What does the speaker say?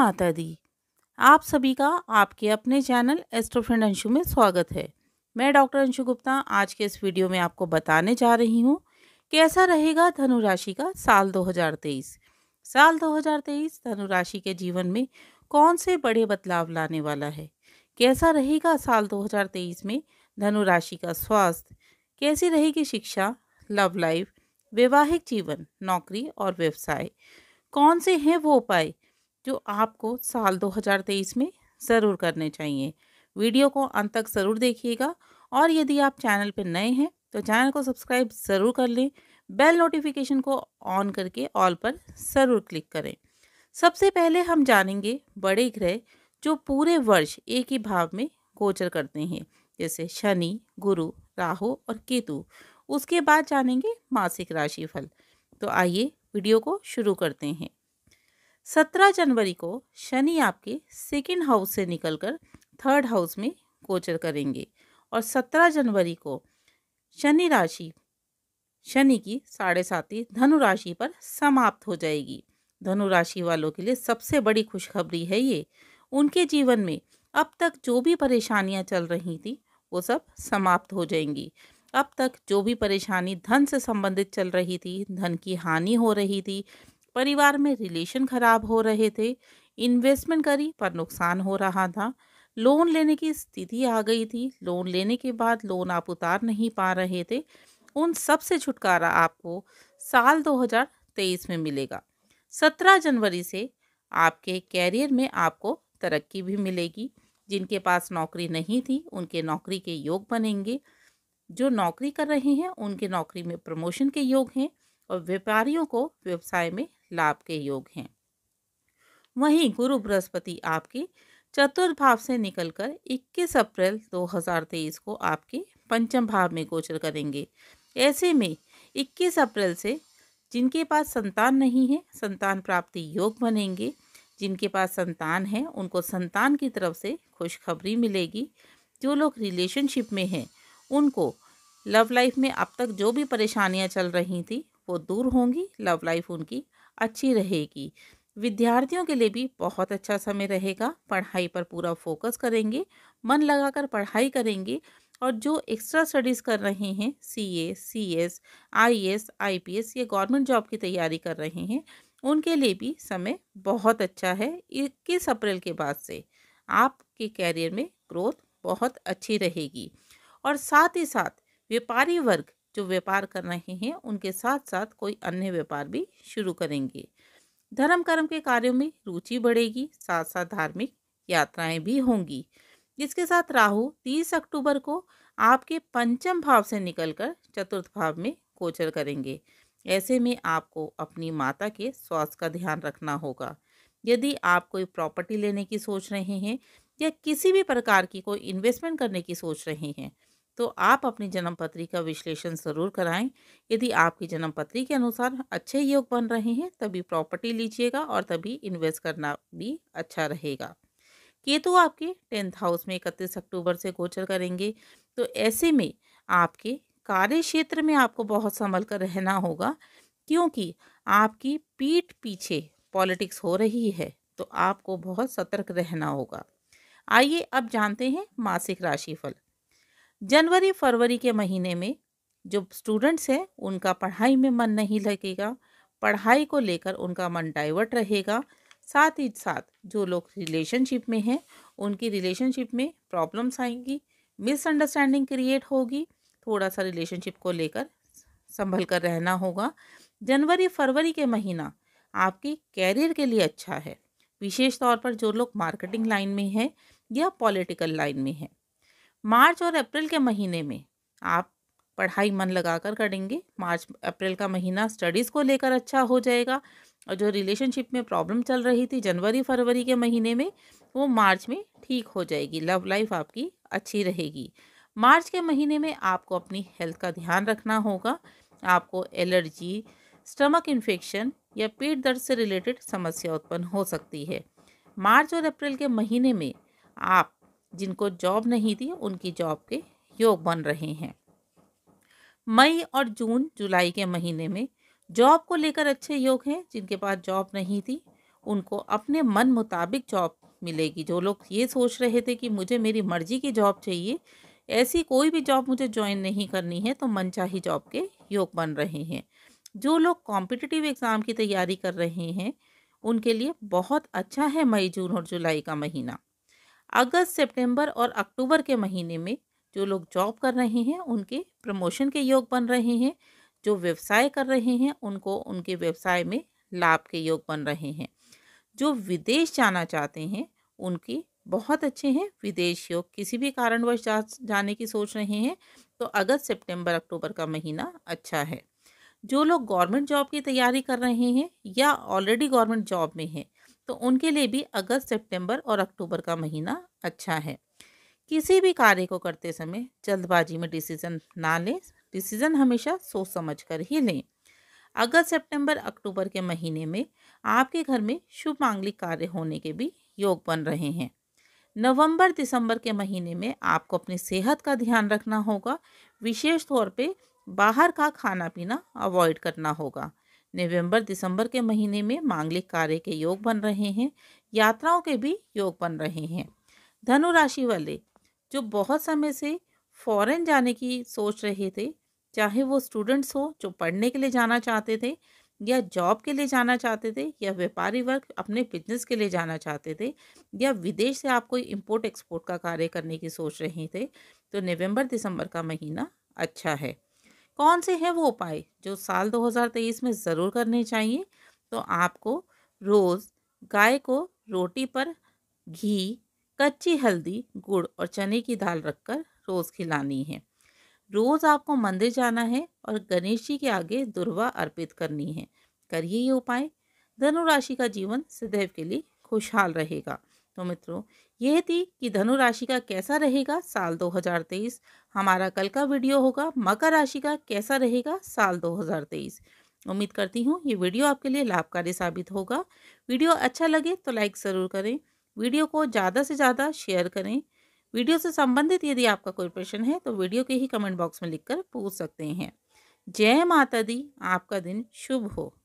माता दी आप सभी का आपके अपने चैनल एस्ट्रोफ्रेंड अंशु में स्वागत है मैं डॉक्टर अंशु गुप्ता आज के इस वीडियो में आपको बताने जा रही हूँ कैसा रहेगा धनु राशि का साल 2023 साल 2023 धनु राशि के जीवन में कौन से बड़े बदलाव लाने वाला है कैसा रहेगा साल 2023 में धनु राशि का स्वास्थ्य कैसी रहेगी शिक्षा लव लाइफ वैवाहिक जीवन नौकरी और व्यवसाय कौन से हैं वो उपाय जो आपको साल 2023 में ज़रूर करने चाहिए वीडियो को अंत तक ज़रूर देखिएगा और यदि आप चैनल पर नए हैं तो चैनल को सब्सक्राइब ज़रूर कर लें बेल नोटिफिकेशन को ऑन करके ऑल पर ज़रूर क्लिक करें सबसे पहले हम जानेंगे बड़े ग्रह जो पूरे वर्ष एक ही भाव में गोचर करते हैं जैसे शनि गुरु राहु और केतु उसके बाद जानेंगे मासिक राशिफल तो आइए वीडियो को शुरू करते हैं सत्रह जनवरी को शनि आपके सेकेंड हाउस से निकलकर थर्ड हाउस में गोचर करेंगे और सत्रह जनवरी को शनि राशि शनि की साढ़े साथी धनु राशि पर समाप्त हो जाएगी धनु राशि वालों के लिए सबसे बड़ी खुशखबरी है ये उनके जीवन में अब तक जो भी परेशानियां चल रही थी वो सब समाप्त हो जाएंगी अब तक जो भी परेशानी धन से संबंधित चल रही थी धन की हानि हो रही थी परिवार में रिलेशन खराब हो रहे थे इन्वेस्टमेंट करी पर नुकसान हो रहा था लोन लेने की स्थिति आ गई थी लोन लेने के बाद लोन आप उतार नहीं पा रहे थे उन सब से छुटकारा आपको साल 2023 में मिलेगा 17 जनवरी से आपके कैरियर में आपको तरक्की भी मिलेगी जिनके पास नौकरी नहीं थी उनके नौकरी के योग बनेंगे जो नौकरी कर रहे हैं उनके नौकरी में प्रमोशन के योग हैं और व्यापारियों को व्यवसाय में लाभ के योग हैं वहीं गुरु बृहस्पति आपके चतुर्थ भाव से निकलकर 21 अप्रैल 2023 को आपके पंचम भाव में गोचर करेंगे ऐसे में 21 अप्रैल से जिनके पास संतान नहीं है संतान प्राप्ति योग बनेंगे जिनके पास संतान है उनको संतान की तरफ से खुशखबरी मिलेगी जो लोग रिलेशनशिप में हैं उनको लव लाइफ में अब तक जो भी परेशानियां चल रही थी वो दूर होंगी लव लाइफ उनकी अच्छी रहेगी विद्यार्थियों के लिए भी बहुत अच्छा समय रहेगा पढ़ाई पर पूरा फोकस करेंगे मन लगाकर पढ़ाई करेंगे और जो एक्स्ट्रा स्टडीज़ कर रहे हैं C A C S I S I P S ये गवर्नमेंट जॉब की तैयारी कर रहे हैं उनके लिए भी समय बहुत अच्छा है इक्कीस अप्रैल के बाद से आपके कैरियर में ग्रोथ बहुत अच्छी रहेगी और साथ ही साथ व्यापारी वर्ग जो व्यापार कर रहे हैं उनके साथ साथ कोई अन्य व्यापार भी शुरू करेंगे धर्म कर्म के कार्यों में रुचि बढ़ेगी साथ साथ धार्मिक यात्राएं भी होंगी जिसके साथ राहु 30 अक्टूबर को आपके पंचम भाव से निकलकर चतुर्थ भाव में गोचर करेंगे ऐसे में आपको अपनी माता के स्वास्थ्य का ध्यान रखना होगा यदि आप कोई प्रॉपर्टी लेने की सोच रहे हैं या किसी भी प्रकार की कोई इन्वेस्टमेंट करने की सोच रहे हैं तो आप अपनी जन्म पत्री का विश्लेषण ज़रूर कराएं यदि आपकी जन्म पत्री के अनुसार अच्छे योग बन रहे हैं तभी प्रॉपर्टी लीजिएगा और तभी इन्वेस्ट करना भी अच्छा रहेगा केतु तो आपके टेंथ हाउस में इकतीस अक्टूबर से गोचर करेंगे तो ऐसे में आपके कार्य क्षेत्र में आपको बहुत संभल कर रहना होगा क्योंकि आपकी पीठ पीछे पॉलिटिक्स हो रही है तो आपको बहुत सतर्क रहना होगा आइए अब जानते हैं मासिक राशिफल जनवरी फरवरी के महीने में जो स्टूडेंट्स हैं उनका पढ़ाई में मन नहीं लगेगा पढ़ाई को लेकर उनका मन डाइवर्ट रहेगा साथ ही साथ जो लोग रिलेशनशिप में हैं उनकी रिलेशनशिप में प्रॉब्लम्स आएंगी मिसअंडरस्टैंडिंग क्रिएट होगी थोड़ा सा रिलेशनशिप को लेकर संभल कर रहना होगा जनवरी फरवरी के महीना आपकी कैरियर के लिए अच्छा है विशेष तौर पर जो लोग मार्केटिंग लाइन में हैं या पॉलिटिकल लाइन में हैं मार्च और अप्रैल के महीने में आप पढ़ाई मन लगाकर करेंगे मार्च अप्रैल का महीना स्टडीज़ को लेकर अच्छा हो जाएगा और जो रिलेशनशिप में प्रॉब्लम चल रही थी जनवरी फरवरी के महीने में वो मार्च में ठीक हो जाएगी लव लाइफ आपकी अच्छी रहेगी मार्च के महीने में आपको अपनी हेल्थ का ध्यान रखना होगा आपको एलर्जी स्टमक इन्फेक्शन या पेट दर्द से रिलेटेड समस्या उत्पन्न हो सकती है मार्च और अप्रैल के महीने में आप जिनको जॉब नहीं थी उनकी जॉब के योग बन रहे हैं मई और जून जुलाई के महीने में जॉब को लेकर अच्छे योग हैं जिनके पास जॉब नहीं थी उनको अपने मन मुताबिक जॉब मिलेगी जो लोग ये सोच रहे थे कि मुझे मेरी मर्जी की जॉब चाहिए ऐसी कोई भी जॉब मुझे ज्वाइन नहीं करनी है तो मनचाही जॉब के योग बन रहे हैं जो लोग कॉम्पिटिटिव एग्ज़ाम की तैयारी कर रहे हैं उनके लिए बहुत अच्छा है मई जून और जुलाई का महीना अगस्त सितंबर और अक्टूबर के महीने में जो लोग जॉब कर रहे हैं उनके प्रमोशन के योग बन रहे हैं जो व्यवसाय कर रहे हैं उनको उनके व्यवसाय में लाभ के योग बन रहे हैं जो विदेश जाना चाहते हैं उनके बहुत अच्छे हैं विदेश योग किसी भी कारणवश जा जाने की सोच रहे हैं तो अगस्त सितंबर अक्टूबर का महीना अच्छा है जो लोग गवर्नमेंट जॉब की तैयारी कर रहे हैं या ऑलरेडी गवर्नमेंट जॉब में हैं तो उनके लिए भी अगस्त सितंबर और अक्टूबर का महीना अच्छा है किसी भी कार्य को करते समय जल्दबाजी में डिसीज़न ना लें डिसीज़न हमेशा सोच समझ कर ही लें अगस्त सितंबर अक्टूबर के महीने में आपके घर में शुभ मांगलिक कार्य होने के भी योग बन रहे हैं नवंबर दिसंबर के महीने में आपको अपनी सेहत का ध्यान रखना होगा विशेष तौर पे बाहर का खाना पीना अवॉइड करना होगा नवंबर दिसंबर के महीने में मांगलिक कार्य के योग बन रहे हैं यात्राओं के भी योग बन रहे हैं धनु राशि वाले जो बहुत समय से फॉरेन जाने की सोच रहे थे चाहे वो स्टूडेंट्स हो जो पढ़ने के लिए जाना चाहते थे या जॉब के लिए जाना चाहते थे या व्यापारी वर्ग अपने बिजनेस के लिए जाना चाहते थे या विदेश से आप कोई इम्पोर्ट एक्सपोर्ट का कार्य करने की सोच रहे थे तो नवंबर दिसंबर का महीना अच्छा है कौन से हैं वो उपाय जो साल 2023 में ज़रूर करने चाहिए तो आपको रोज़ गाय को रोटी पर घी कच्ची हल्दी गुड़ और चने की दाल रखकर रोज़ खिलानी है रोज़ आपको मंदिर जाना है और गणेश जी के आगे दुर्वा अर्पित करनी है करिए ये उपाय धनुराशि का जीवन सदैव के लिए खुशहाल रहेगा तो मित्रों यह थी कि धनु राशि का कैसा रहेगा साल 2023 हमारा कल का वीडियो होगा मकर राशि का कैसा रहेगा साल 2023 उम्मीद करती हूँ ये वीडियो आपके लिए लाभकारी साबित होगा वीडियो अच्छा लगे तो लाइक ज़रूर करें वीडियो को ज़्यादा से ज़्यादा शेयर करें वीडियो से संबंधित यदि आपका कोई प्रश्न है तो वीडियो के ही कमेंट बॉक्स में लिख पूछ सकते हैं जय माता दी आपका दिन शुभ हो